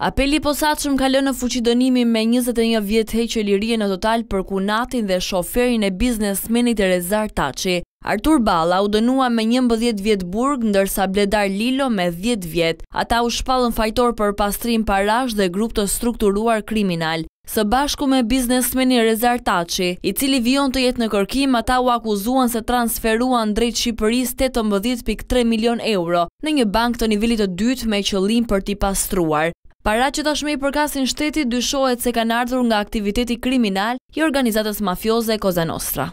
Apeli Apelli posaqëm ka lënë fuqidonimi me 21 vjetë heqë lirije në total për kunatin dhe shoferin e biznesmenit e Rezar Taci. Artur Bala u dënua me 11 vjetë burg, ndërsa Bledar Lilo me 10 vjetë. Ata u shpalën fajtor për pastrim parash dhe grup të strukturuar kriminal. Së bashku me biznesmeni Rezar Taci, i cili vion të jetë në kërkim, ata u akuzuan se transferuan drejtë Shqipëris 18.3 milion euro në një bank të nivellit të dytë me qëllim për t'i pastruar. Para që tashme i përkasin shtetit, dyshohet se kanë ardhur nga aktiviteti kriminal i organizatës mafioze Koza Nostra.